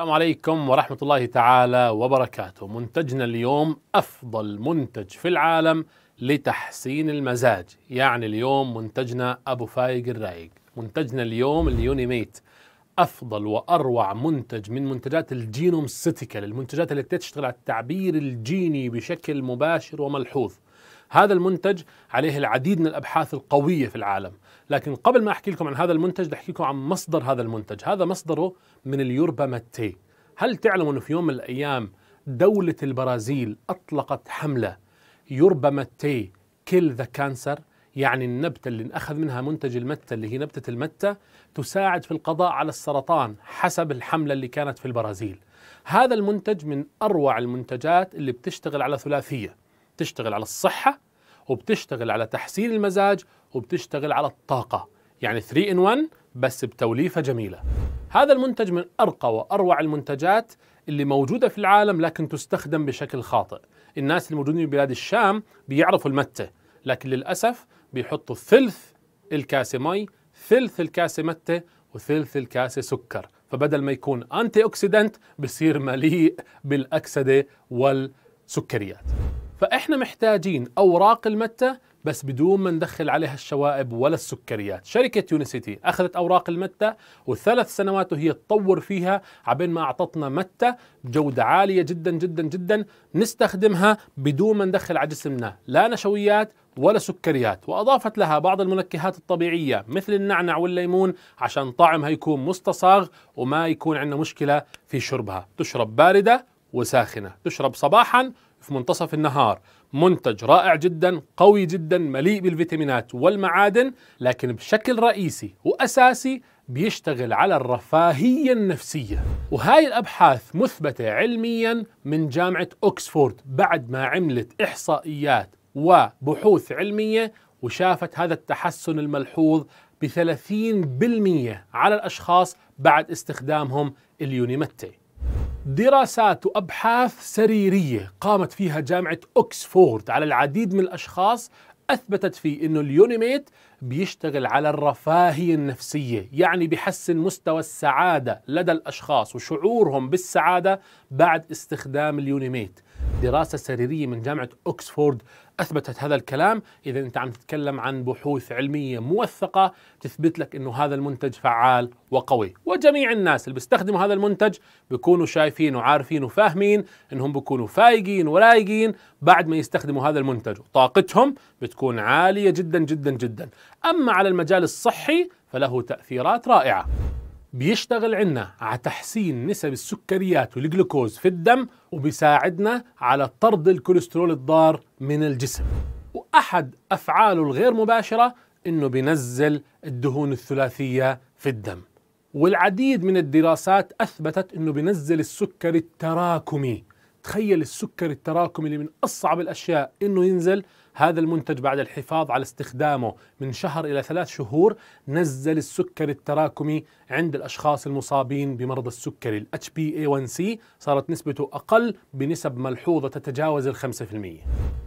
السلام عليكم ورحمة الله تعالى وبركاته منتجنا اليوم أفضل منتج في العالم لتحسين المزاج يعني اليوم منتجنا أبو فايق الرايق منتجنا اليوم اليونيميت أفضل وأروع منتج من منتجات الجينوم سيتيكال المنتجات التي تشتغل على التعبير الجيني بشكل مباشر وملحوظ هذا المنتج عليه العديد من الابحاث القويه في العالم، لكن قبل ما احكي لكم عن هذا المنتج بدي احكي لكم عن مصدر هذا المنتج، هذا مصدره من اليوربا ماتي هل تعلم أنه في يوم من الأيام دولة البرازيل أطلقت حملة يوربا ماتي كل ذا كانسر يعني النبتة اللي أخذ منها منتج المتة اللي هي نبتة المتة تساعد في القضاء على السرطان حسب الحملة اللي كانت في البرازيل هذا المنتج من أروع المنتجات اللي بتشتغل على ثلاثية بتشتغل على الصحة وبتشتغل على تحسين المزاج وبتشتغل على الطاقة يعني 3 in 1 بس بتوليفة جميلة هذا المنتج من ارقى واروع المنتجات اللي موجوده في العالم لكن تستخدم بشكل خاطئ الناس اللي موجودين الشام بيعرفوا المته لكن للاسف بيحطوا ثلث الكاسه مي ثلث الكاسه مته وثلث الكاسه سكر فبدل ما يكون انتي اوكسيدنت بصير مليء بالاكسده والسكريات فإحنا محتاجين أوراق المتة بس بدون ما ندخل عليها الشوائب ولا السكريات شركة يونيسيتي أخذت أوراق المتة وثلاث سنوات وهي تطور فيها عبين ما أعطتنا متة بجودة عالية جدا جدا جدا نستخدمها بدون ما ندخل على جسمنا لا نشويات ولا سكريات وأضافت لها بعض المنكهات الطبيعية مثل النعنع والليمون عشان طعمها يكون مستصاغ وما يكون عندنا مشكلة في شربها تشرب باردة وساخنة تشرب صباحا في منتصف النهار منتج رائع جدا قوي جدا مليء بالفيتامينات والمعادن لكن بشكل رئيسي وأساسي بيشتغل على الرفاهية النفسية وهاي الأبحاث مثبتة علميا من جامعة أكسفورد بعد ما عملت إحصائيات وبحوث علمية وشافت هذا التحسن الملحوظ ب 30% على الأشخاص بعد استخدامهم اليونيمتي دراسات وابحاث سريريه قامت فيها جامعه اوكسفورد على العديد من الاشخاص اثبتت فيه انه اليونيميت بيشتغل على الرفاهيه النفسيه، يعني بيحسن مستوى السعاده لدى الاشخاص وشعورهم بالسعاده بعد استخدام اليونيميت. دراسة سريرية من جامعة أكسفورد أثبتت هذا الكلام إذا أنت عم تتكلم عن بحوث علمية موثقة تثبت لك أنه هذا المنتج فعال وقوي وجميع الناس اللي بيستخدموا هذا المنتج بيكونوا شايفين وعارفين وفاهمين أنهم بيكونوا فايقين ورايقين بعد ما يستخدموا هذا المنتج وطاقتهم بتكون عالية جدا جدا جدا أما على المجال الصحي فله تأثيرات رائعة بيشتغل عنا على تحسين نسب السكريات والجلوكوز في الدم وبيساعدنا على طرد الكوليسترول الضار من الجسم وأحد أفعاله الغير مباشرة إنه بينزل الدهون الثلاثية في الدم والعديد من الدراسات أثبتت إنه بينزل السكر التراكمي تخيل السكر التراكمي اللي من أصعب الأشياء إنه ينزل هذا المنتج بعد الحفاظ على استخدامه من شهر إلى ثلاث شهور نزل السكر التراكمي عند الأشخاص المصابين بمرض السكري ال HbA1c صارت نسبته أقل بنسب ملحوظة تتجاوز ال 5%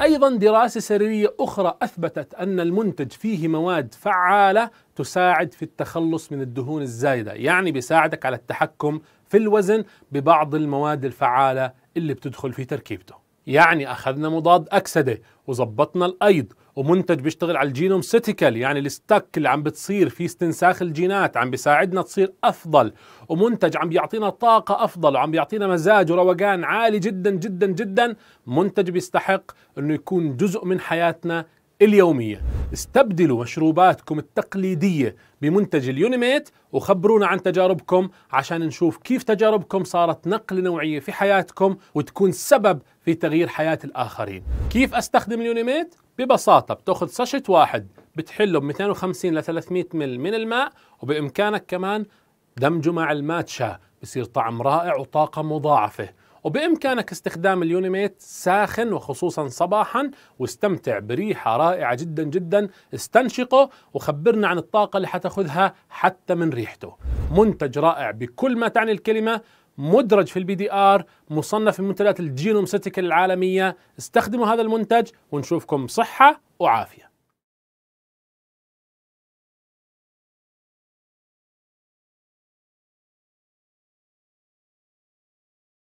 أيضا دراسة سريرية أخرى أثبتت أن المنتج فيه مواد فعالة تساعد في التخلص من الدهون الزايدة يعني بيساعدك على التحكم في الوزن ببعض المواد الفعالة اللي بتدخل في تركيبته يعني أخذنا مضاد أكسدة وظبطنا الأيض ومنتج بيشتغل على الجينوم سيتيكال يعني الستك اللي عم بتصير في استنساخ الجينات عم بيساعدنا تصير افضل ومنتج عم بيعطينا طاقه افضل وعم بيعطينا مزاج وروقان عالي جدا جدا جدا منتج بيستحق انه يكون جزء من حياتنا اليومية استبدلوا مشروباتكم التقليدية بمنتج اليونيميت وخبرونا عن تجاربكم عشان نشوف كيف تجاربكم صارت نقلة نوعية في حياتكم وتكون سبب في تغيير حياة الآخرين كيف أستخدم اليونيميت؟ ببساطة بتاخذ ساشت واحد بتحله ب 250 ل 300 مل من الماء وبإمكانك كمان دمجه مع الماتشا بصير طعم رائع وطاقة مضاعفة وبإمكانك استخدام اليونيميت ساخن وخصوصا صباحا واستمتع بريحة رائعة جدا جدا استنشقه وخبرنا عن الطاقة اللي حتاخذها حتى من ريحته منتج رائع بكل ما تعني الكلمة مدرج في البي دي ار مصنف من منتجات الجينوم العالمية استخدموا هذا المنتج ونشوفكم صحة وعافية